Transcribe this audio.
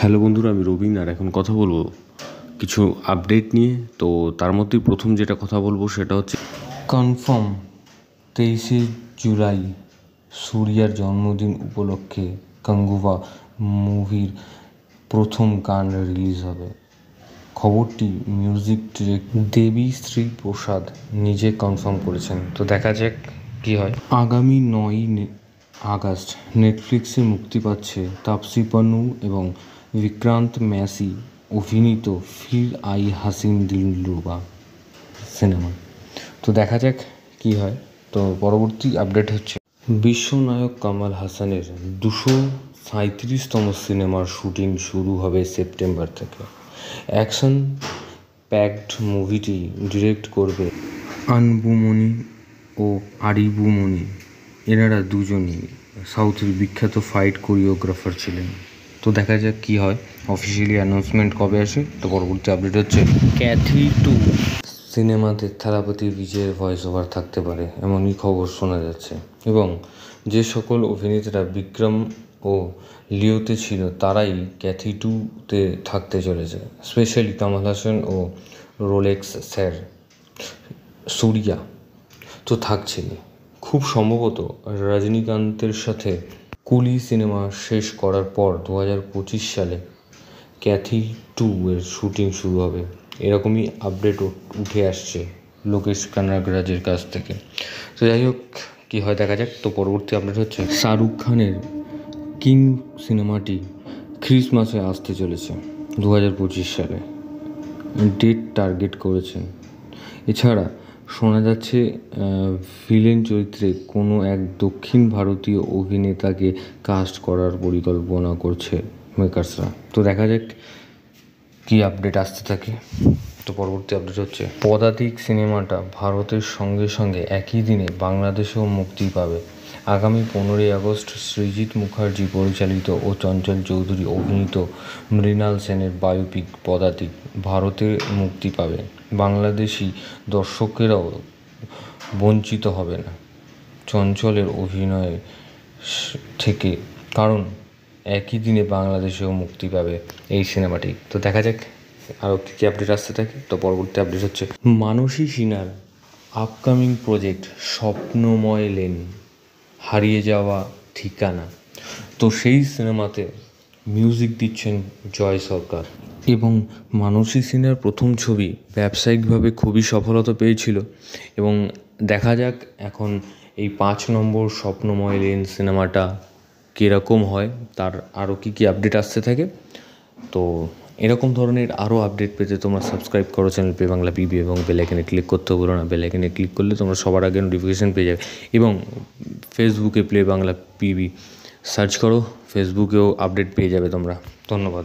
hello বন্ধুরা আমি রবিন আর এখন কথা বলবো কিছু আপডেট নিয়ে তো তার মধ্যেই প্রথম যেটা কথা বলবো সেটা হচ্ছে কনফার্ম তেইশে জুলাই সূর্যার জন্মদিন উপলক্ষে কাঙ্গুবা মুভির প্রথম গান রিলিজ হবে খবরটি মিউজিক ডিরেক্টর দেবী শ্রী প্রসাদ নিজে কনফার্ম করেছেন তো দেখা যাক কি হয় আগামী নয়ই আগস্ট নেটফ্লিক্সে মুক্তি পাচ্ছে তাপসি পানু এবং বিক্রান্ত ম্যাসি অভিনীত ফির আই হাসিন দিলরুবা সিনেমা তো দেখা যাক কি হয় তো পরবর্তী আপডেট হচ্ছে বিশ্বনায়ক কামাল হাসানের দুশো সাঁত্রিশতম সিনেমার শুটিং শুরু হবে সেপ্টেম্বর থেকে অ্যাকশন প্যাকড মুভিটি ডিরেক্ট করবে আনবুমনি ও আরিবুমনি এনারা দুজনই সাউথের বিখ্যাত ফাইট কোরিওগ্রাফার ছিলেন তো দেখা যাক কী হয় অফিসিয়ালি অ্যানাউন্সমেন্ট কবে আসে তো পরবর্তী আপডেট হচ্ছে ক্যাথি টু সিনেমাতে থালাপতি বিজয়ের ভয়েস ওভার থাকতে পারে এমনই খবর শোনা যাচ্ছে এবং যে সকল অভিনেতারা বিক্রম ও লিওতে ছিল তারাই ক্যাথি টুতে থাকতে চলেছে স্পেশালি কামাল হাসান ও রোলেক্স স্যার সুরিয়া তো থাকছে খুব সম্ভবত রজনীকান্তের সাথে কুলি সিনেমা শেষ করার পর দু হাজার পঁচিশ সালে ক্যাথি টু এর শ্যুটিং শুরু হবে এরকমই আপডেট উঠে আসছে লোকেশ কানাগরাজের কাছ থেকে তো যাই হোক কী হয় দেখা যাক তো পরবর্তী আপডেট হচ্ছে শাহরুখ খানের কিং সিনেমাটি খ্রিসমাসে আসতে চলেছে দু হাজার পঁচিশ সালে ডেট টার্গেট করেছেন এছাড়া শোনা যাচ্ছে ভিলেন চরিত্রে কোনো এক দক্ষিণ ভারতীয় অভিনেতাকে কাস্ট করার পরিকল্পনা করছে মেকার্সরা তো দেখা যাক কী আপডেট আসতে থাকে তো পরবর্তী আপডেট হচ্ছে পদাতিক সিনেমাটা ভারতের সঙ্গে সঙ্গে একই দিনে বাংলাদেশেও মুক্তি পাবে আগামী পনেরোই আগস্ট সৃজিৎ মুখার্জি পরিচালিত ও চঞ্চল চৌধুরী অভিনীত মৃণাল সেনের বায়োপিক পদাতিক ভারতে মুক্তি পাবে বাংলাদেশি দর্শকেরাও বঞ্চিত হবে না চঞ্চলের অভিনয় থেকে কারণ একই দিনে বাংলাদেশেও মুক্তি পাবে এই সিনেমাটি তো দেখা যাক আরও কী কী আপডেট আসতে থাকে তো পরবর্তী আপডেট হচ্ছে মানসী সিনার আপকামিং প্রজেক্ট স্বপ্নময় লেন হারিয়ে যাওয়া ঠিকানা তো সেই সিনেমাতে মিউজিক দিচ্ছেন জয় সরকার এবং মানসী সিনার প্রথম ছবি ব্যবসায়িকভাবে খুবই সফলতা পেয়েছিল এবং দেখা যাক এখন এই পাঁচ নম্বর স্বপ্নময় লেন সিনেমাটা কীরকম হয় তার আরও কী কী আপডেট আসতে থাকে তো এরকম ধরনের আরও আপডেট পেতে তোমরা সাবস্ক্রাইব করো চ্যানেল পে বাংলা পিবি এবং বেলাইকানে ক্লিক করতে ভুলো না বেলাইকানে ক্লিক করলে তোমরা সবার আগে নোটিফিকেশান পেয়ে যাবে এবং ফেসবুকে প্লে বাংলা পিবি সার্চ করো ফেসবুকেও আপডেট পেয়ে যাবে তোমরা ধন্যবাদ